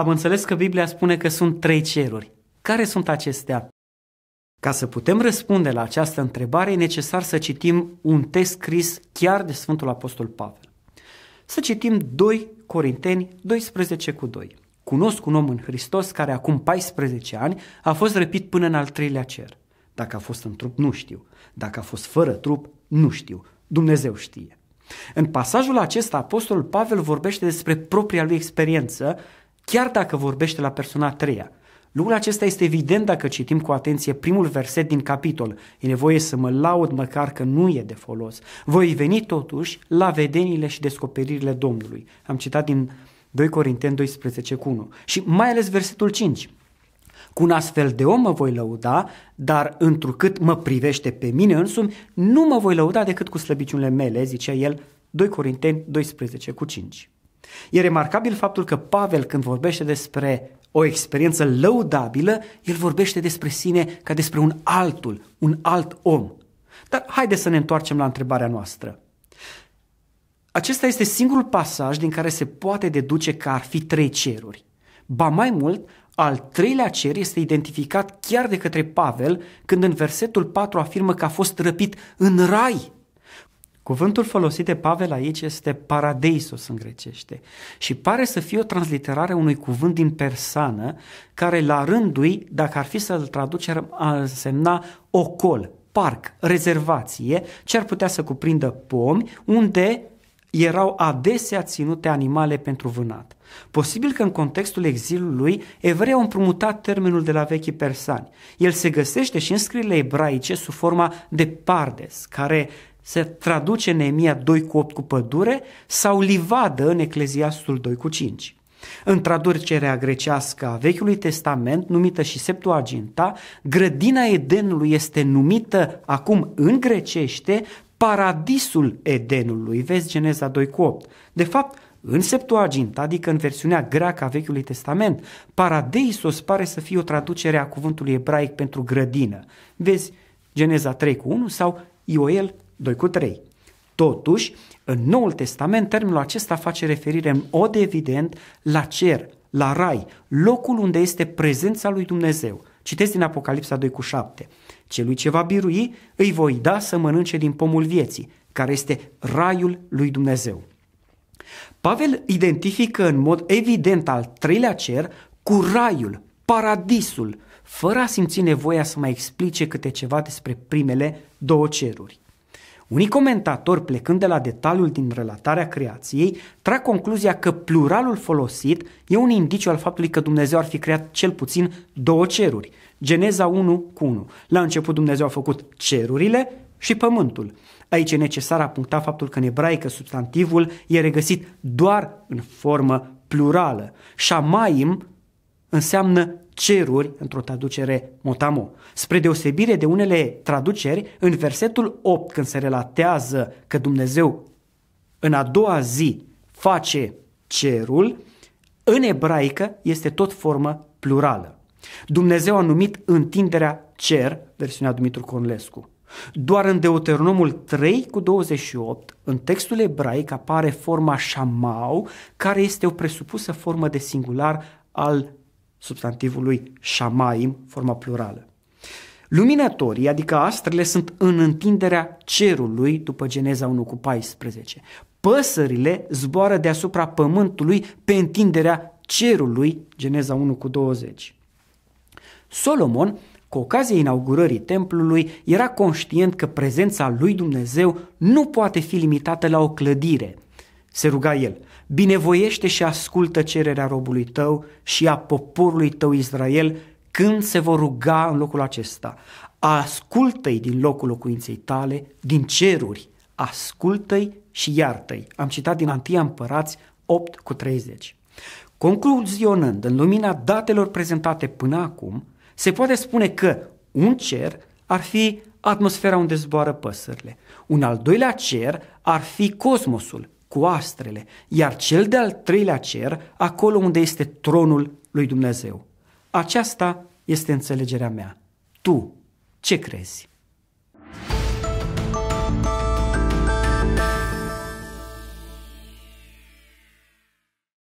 Am înțeles că Biblia spune că sunt trei ceruri. Care sunt acestea? Ca să putem răspunde la această întrebare, e necesar să citim un text scris chiar de Sfântul Apostol Pavel. Să citim 2 Corinteni 12 cu 2. Cunosc un om în Hristos care acum 14 ani a fost răpit până în al treilea cer. Dacă a fost în trup, nu știu. Dacă a fost fără trup, nu știu. Dumnezeu știe. În pasajul acesta, Apostolul Pavel vorbește despre propria lui experiență chiar dacă vorbește la persoana a treia. Lucrul acesta este evident dacă citim cu atenție primul verset din capitol. E nevoie să mă laud măcar că nu e de folos. Voi veni totuși la vedenile și descoperirile Domnului. Am citat din 2 Corinteni 12 cu 1. Și mai ales versetul 5. Cu un astfel de om mă voi lăuda, dar întrucât mă privește pe mine însumi, nu mă voi lăuda decât cu slăbiciunile mele, zicea el 2 Corinteni 12 cu 5. E remarcabil faptul că Pavel, când vorbește despre o experiență lăudabilă, el vorbește despre sine ca despre un altul, un alt om. Dar haide să ne întoarcem la întrebarea noastră. Acesta este singurul pasaj din care se poate deduce că ar fi trei ceruri. Ba mai mult, al treilea cer este identificat chiar de către Pavel când în versetul 4 afirmă că a fost răpit în rai. Cuvântul folosit de Pavel aici este paradeisos în grecește și pare să fie o transliterare unui cuvânt din persană care la rândui, dacă ar fi să-l traducem, ar însemna ocol, parc, rezervație, ce ar putea să cuprindă pomi unde erau adesea ținute animale pentru vânat. Posibil că în contextul exilului, evrei au împrumutat termenul de la vechii persani. El se găsește și în scrierile ebraice sub forma de pardes, care se traduce în Emia 2 cu 8 cu pădure sau livadă în Ecleziastul 2 cu 5. În traducerea grecească a Vechiului Testament, numită și Septuaginta, grădina Edenului este numită acum în grecește paradisul Edenului. Vezi Geneza 2 cu 8. De fapt, în Septuagint, adică în versiunea greacă a Vechiului Testament, paradeisos pare să fie o traducere a cuvântului ebraic pentru grădină. Vezi Geneza 3 cu 1 sau Ioel 2 cu 3. Totuși, în Noul Testament, termenul acesta face referire în mod evident la cer, la rai, locul unde este prezența lui Dumnezeu. Citesc din Apocalipsa 2 cu 7. Celui ce va birui, îi voi da să mănânce din pomul vieții, care este raiul lui Dumnezeu. Pavel identifică în mod evident al treilea cer cu raiul, paradisul, fără a simți nevoia să mai explice câte ceva despre primele două ceruri. Unii comentatori, plecând de la detaliul din relatarea creației, trag concluzia că pluralul folosit e un indiciu al faptului că Dumnezeu ar fi creat cel puțin două ceruri. Geneza 1 cu 1. La început Dumnezeu a făcut cerurile și pământul. Aici e necesar a puncta faptul că în ebraică substantivul e regăsit doar în formă plurală. Shamaim înseamnă ceruri într-o traducere motamo. Spre deosebire de unele traduceri, în versetul 8, când se relatează că Dumnezeu în a doua zi face cerul, în ebraică este tot formă plurală. Dumnezeu a numit întinderea cer, versiunea Dumitru Conlescu. Doar în Deuteronomul 3 cu 28, în textul ebraic apare forma șamau, care este o presupusă formă de singular al substantivului șamaim, forma plurală. Luminatorii, adică astrele, sunt în întinderea cerului după Geneza 1 cu 14. Păsările zboară deasupra pământului pe întinderea cerului, Geneza 1 cu 20. Solomon, cu ocazia inaugurării templului, era conștient că prezența lui Dumnezeu nu poate fi limitată la o clădire. Se ruga el – binevoiește și ascultă cererea robului tău și a poporului tău Israel când se vor ruga în locul acesta. Ascultă-i din locul locuinței tale, din ceruri, ascultă-i și iartă-i. Am citat din Antia Împărați 8 cu 30. Concluzionând, în lumina datelor prezentate până acum, se poate spune că un cer ar fi atmosfera unde zboară păsările. Un al doilea cer ar fi cosmosul, coastrele, iar cel de-al treilea cer, acolo unde este tronul lui Dumnezeu. Aceasta este înțelegerea mea. Tu ce crezi?